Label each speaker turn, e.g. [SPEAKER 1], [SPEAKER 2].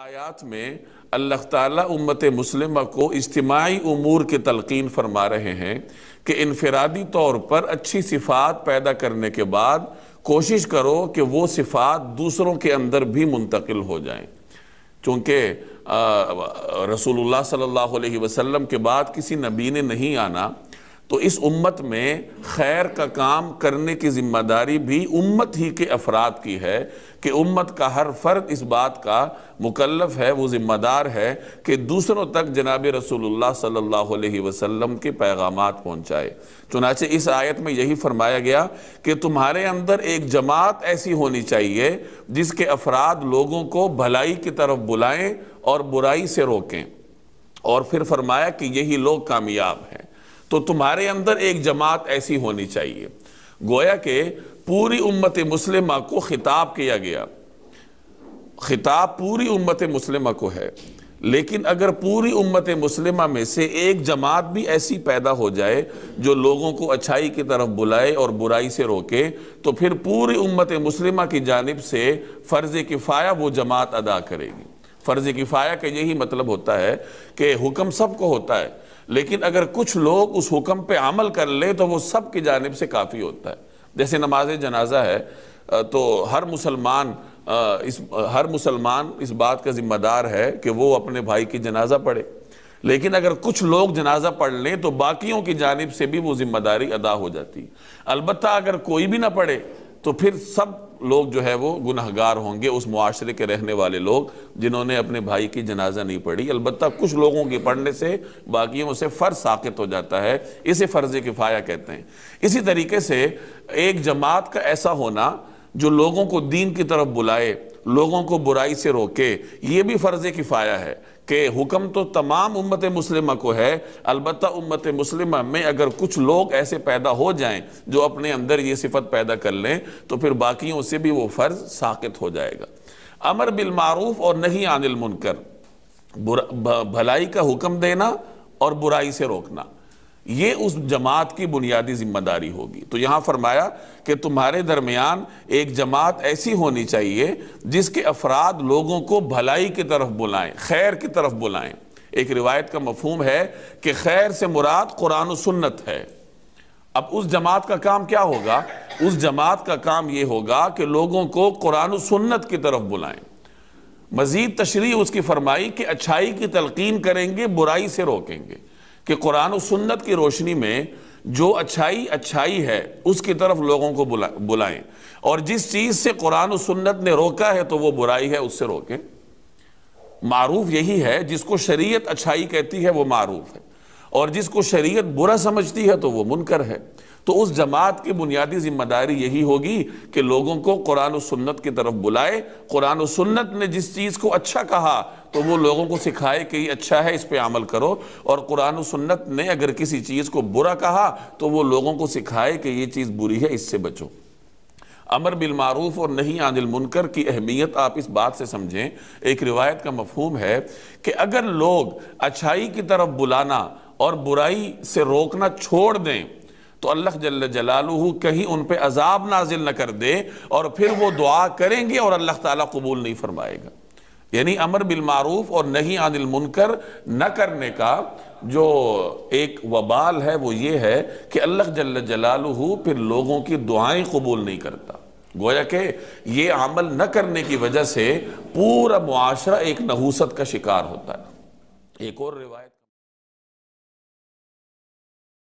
[SPEAKER 1] आयात में अल्लाह ताला उम्मत मुस्लिम को इज्तमाही उमूर की तलकिन फरमा रहे हैं कि इनफरादी तौर पर अच्छी सिफात पैदा करने के बाद कोशिश करो कि वो सिफात दूसरों के अंदर भी मुंतकिल हो जाएं चूँकि रसूलुल्लाह सल्लल्लाहु अलैहि वसल्लम के बाद किसी नबी ने नहीं आना तो इस उम्मत में खैर का काम करने की जिम्मेदारी भी उम्मत ही के अफराद की है कि उम्मत का हर फर्द इस बात का मुकलफ है वो ज़िम्मेदार है कि दूसरों तक जनाब रसूलुल्लाह सल्लल्लाहु अलैहि वसल्लम के पैगाम पहुंचाए चुनाचे इस आयत में यही फरमाया गया कि तुम्हारे अंदर एक जमात ऐसी होनी चाहिए जिसके अफराद लोगों को भलाई की तरफ बुलाएं और बुराई से रोकें और फिर फरमाया कि यही लोग कामयाब हैं तो तुम्हारे अंदर एक जमात ऐसी होनी चाहिए गोया के पूरी उम्मत मुस्लिम को खिताब किया गया खिताब पूरी उम्मत मुसलिमा को है लेकिन अगर पूरी उम्मत मुसलिमा में से एक जमात भी ऐसी पैदा हो जाए जो लोगों को अच्छाई की तरफ बुलाए और बुराई से रोके तो फिर पूरी उम्मत मुसलिमा की जानब से फ़र्ज़ किफ़ाया वो जमात अदा करेगी फ़र्ज़ किफ़ाया का यही मतलब होता है कि हुक्म सब को होता है लेकिन अगर कुछ लोग उस हुक्म पे अमल कर ले तो वो सब की जानब से काफ़ी होता है जैसे नमाज जनाजा है तो हर मुसलमान इस हर मुसलमान इस बात का ज़िम्मेदार है कि वो अपने भाई की जनाजा पढ़े लेकिन अगर कुछ लोग जनाजा पढ़ लें तो बाकियों की जानब से भी वो ज़िम्मेदारी अदा हो जाती है अलबत् अगर कोई भी ना पढ़े तो फिर सब लोग जो है वो गुनहगार होंगे उस माशरे के रहने वाले लोग जिन्होंने अपने भाई की जनाजा नहीं पढ़ी अलबत् कुछ लोगों के पढ़ने से बाकी उसे फ़र्ज साकित हो जाता है इसे फ़र्ज़ किफ़ाया कहते हैं इसी तरीके से एक जमात का ऐसा होना जो लोगों को दीन की तरफ बुलाए लोगों को बुराई से रोके ये भी फ़र्ज़ किफ़ाया है कि हुक्म तो तमाम उम्मत मुस्लिम को है अलबत् उम्मत मुस्लिम में अगर कुछ लोग ऐसे पैदा हो जाएं जो अपने अंदर ये सिफत पैदा कर लें तो फिर बाकियों से भी वो फ़र्ज़ साकित हो जाएगा अमर बिलमारूफ और नहीं आनिल मुनकर भलाई का हुक्म देना और बुराई से रोकना ये उस जमात की बुनियादी जिम्मेदारी होगी तो यहां फरमाया कि तुम्हारे दरमियान एक जमात ऐसी होनी चाहिए जिसके अफराद लोगों को भलाई की तरफ बुलाएं खैर की तरफ बुलाएं एक रिवायत का मफहम है कि खैर से मुराद कुरान सुन्नत है अब उस जमात का काम क्या होगा उस जमात का काम यह होगा कि लोगों को कुरान सुन्नत की तरफ बुलाएं मज़ीद तशरी उसकी फरमाई कि अच्छाई की तलकीन करेंगे बुराई से रोकेंगे कि कुरान और सुन्नत की रोशनी में जो अच्छाई अच्छाई है उसकी तरफ लोगों को बुला बुलाएं और जिस चीज़ से कुरान और सुन्नत ने रोका है तो वो बुराई है उससे रोकें मारूफ यही है जिसको शरीयत अच्छाई कहती है वो मारूफ है और जिसको शरीयत बुरा समझती है तो वो मुनकर है तो उस जमात की बुनियादी जिम्मेदारी यही होगी कि लोगों को कुरान सुन्नत की तरफ बुलाए कुरान सुन्नत ने जिस चीज़ को अच्छा कहा तो वो लोगों को सिखाए कि ये अच्छा है इस पे अमल करो और कुरान सुन्नत ने अगर किसी चीज़ को बुरा कहा तो वो लोगों को सिखाए कि ये चीज़ बुरी है इससे बचो अमर बिलमूफ़ और नहीं आनिल मुनकर की अहमियत आप इस बात से समझें एक रिवायत का मफहूम है कि अगर लोग अच्छाई की तरफ बुलाना और बुराई से रोकना छोड़ दें तो अल्लाह जल्ल जलालू कहीं उन पर अजाब नाजिल न कर दे और फिर वो दुआ करेंगे और अल्लाह ताला कबूल नहीं फरमाएगा यानी अमर बिलमारूफ और नहीं आदिल मुनकर न करने का जो एक वबाल है वो ये है कि अल्लाह जल्ल जलालू फिर लोगों की दुआएं कबूल नहीं करता गोया के ये अमल न करने की वजह से पूरा मुआशरा एक नहूसत का शिकार होता है एक और रिवायत